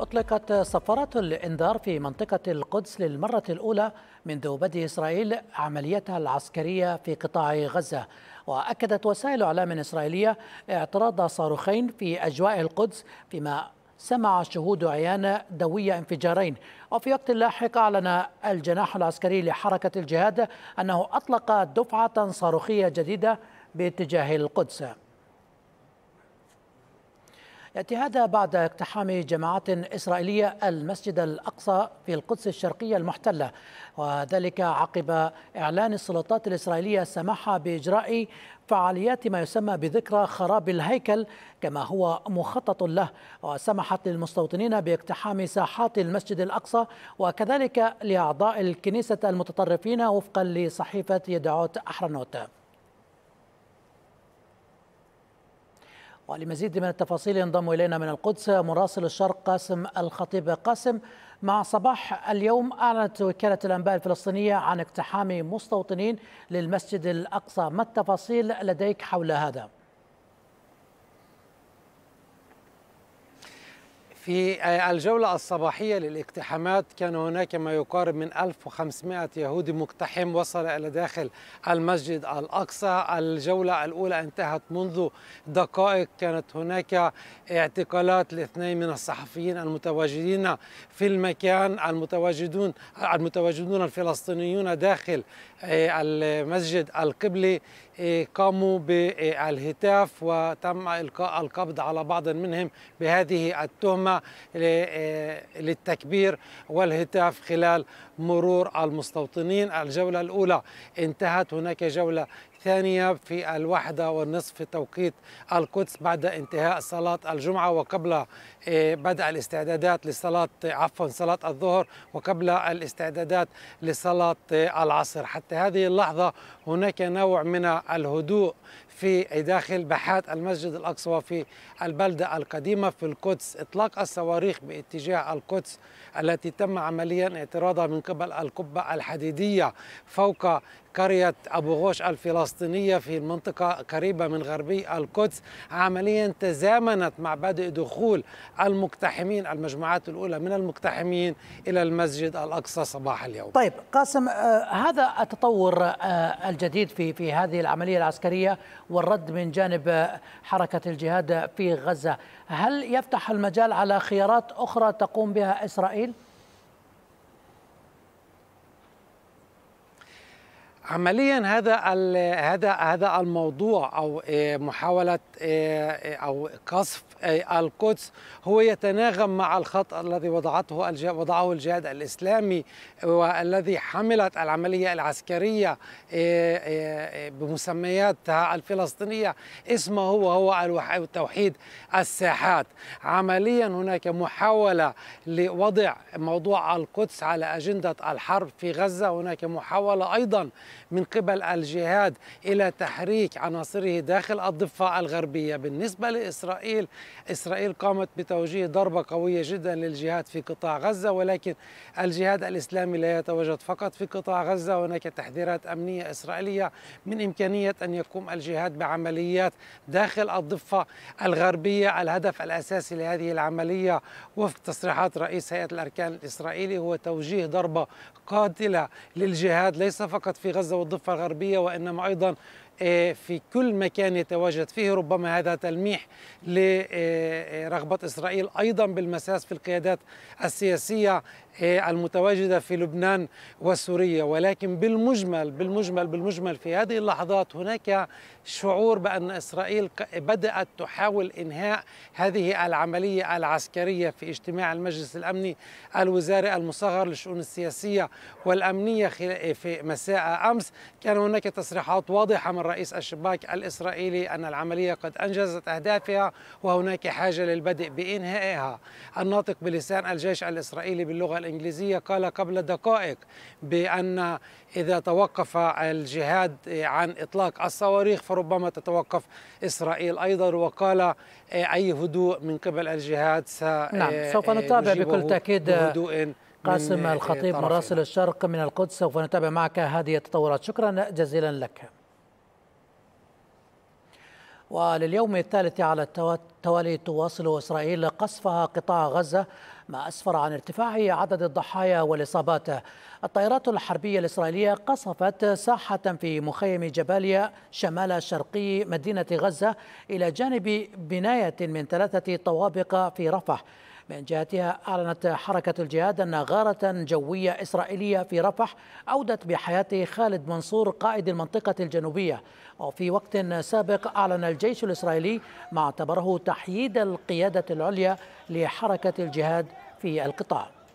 أطلقت صفارة الإنذار في منطقة القدس للمرة الأولى منذ بدء إسرائيل عمليتها العسكرية في قطاع غزة وأكدت وسائل إعلام إسرائيلية اعتراض صاروخين في أجواء القدس فيما سمع شهود عيان دوية انفجارين وفي وقت لاحق أعلن الجناح العسكري لحركة الجهاد أنه أطلق دفعة صاروخية جديدة باتجاه القدس يأتي هذا بعد اقتحام جماعات إسرائيلية المسجد الأقصى في القدس الشرقية المحتلة وذلك عقب إعلان السلطات الإسرائيلية السماح بإجراء فعاليات ما يسمى بذكرى خراب الهيكل كما هو مخطط له وسمحت للمستوطنين باقتحام ساحات المسجد الأقصى وكذلك لأعضاء الكنيسة المتطرفين وفقا لصحيفة يدعوت أحرنوت ولمزيد من التفاصيل ينضم إلينا من القدس مراسل الشرق قاسم الخطيب قاسم مع صباح اليوم أعلنت وكالة الأنباء الفلسطينية عن اقتحام مستوطنين للمسجد الأقصى ما التفاصيل لديك حول هذا؟ في آه، الجولة الصباحية للاقتحامات كان هناك ما يقارب من 1500 يهودي مقتحم وصل إلى داخل المسجد الأقصى الجولة الأولى انتهت منذ دقائق كانت هناك اعتقالات لاثنين من الصحفيين المتواجدين في المكان المتواجدون المتواجدون الفلسطينيون داخل آه، المسجد القبلي آه، قاموا بالهتاف وتم إلقاء القبض على بعض منهم بهذه التهمة آه، للتكبير والهتاف خلال مرور المستوطنين الجولة الأولى انتهت هناك جولة ثانية في الواحدة والنصف في توقيت القدس بعد انتهاء صلاة الجمعة وقبل آه، بدء الاستعدادات لصلاة عفوا صلاة الظهر وقبل الاستعدادات لصلاة آه، العصر حتى هذه اللحظة هناك نوع من الهدوء في داخل باحات المسجد الأقصى وفي البلدة القديمة في القدس إطلاق الصواريخ باتجاه القدس التي تم عمليا اعتراضها من قبل القبة الحديدية فوق قرية أبو غوش الفلسطينية في المنطقة قريبة من غربي القدس عمليا تزامنت مع بدء دخول المقتحمين المجموعات الأولى من المقتحمين إلى المسجد الأقصى صباح اليوم طيب قاسم آه هذا التطور آه الجديد في في هذه العملية العسكرية والرد من جانب آه، حركة الجهاد في غزة هل يفتح المجال على خيارات أخرى تقوم بها إسرائيل؟ عمليا هذا هذا هذا الموضوع او آه، محاوله آه، آه، او قصف القدس هو يتناغم مع الخط الذي وضعته وضعه الجهاد الاسلامي والذي حملت العمليه العسكريه بمسمياتها الفلسطينيه اسمه وهو توحيد الساحات عمليا هناك محاوله لوضع موضوع القدس على اجنده الحرب في غزه هناك محاوله ايضا من قبل الجهاد إلى تحريك عناصره داخل الضفة الغربية بالنسبة لإسرائيل إسرائيل قامت بتوجيه ضربة قوية جدا للجهاد في قطاع غزة ولكن الجهاد الإسلامي لا يتواجد فقط في قطاع غزة هناك تحذيرات أمنية إسرائيلية من إمكانية أن يقوم الجهاد بعمليات داخل الضفة الغربية الهدف الأساسي لهذه العملية وفق تصريحات رئيس هيئة الأركان الإسرائيلي هو توجيه ضربة قاتلة للجهاد ليس فقط في غزة غزة والضفة الغربية وإنما أيضا آه، في كل مكان يتواجد فيه ربما هذا تلميح لرغبة إسرائيل أيضا بالمساس في القيادات السياسية آه، المتواجدة في لبنان وسوريا ولكن بالمجمل بالمجمل بالمجمل في هذه اللحظات هناك شعور بأن إسرائيل بدأت تحاول إنهاء هذه العملية العسكرية في اجتماع المجلس الأمني الوزاري المصغر للشؤون السياسية والأمنية في مساء أمس كان هناك تصريحات واضحة من الرئيس الشباك الإسرائيلي أن العملية قد أنجزت أهدافها وهناك حاجة للبدء بإنهائها الناطق بلسان الجيش الإسرائيلي باللغة الإنجليزية قال قبل دقائق بأن إذا توقف الجهاد عن إطلاق الصواريخ فربما تتوقف إسرائيل أيضا وقال أي هدوء من قبل الجهاد نعم آه، سوف آه، نتابع بكل تأكيد بهدوء قاسم الخطيب مراسل الشرق من القدس سوف نتابع معك هذه التطورات شكرا جزيلا لك ولليوم الثالث على التوالي تواصل إسرائيل قصفها قطاع غزة ما أسفر عن ارتفاع عدد الضحايا والإصابات الطائرات الحربية الإسرائيلية قصفت ساحة في مخيم جباليا شمال شرقي مدينة غزة إلى جانب بناية من ثلاثة طوابق في رفح من جهتها أعلنت حركة الجهاد أن غارة جوية إسرائيلية في رفح أودت بحياة خالد منصور قائد المنطقة الجنوبية وفي وقت سابق أعلن الجيش الإسرائيلي ما اعتبره تحييد القيادة العليا لحركة الجهاد في القطاع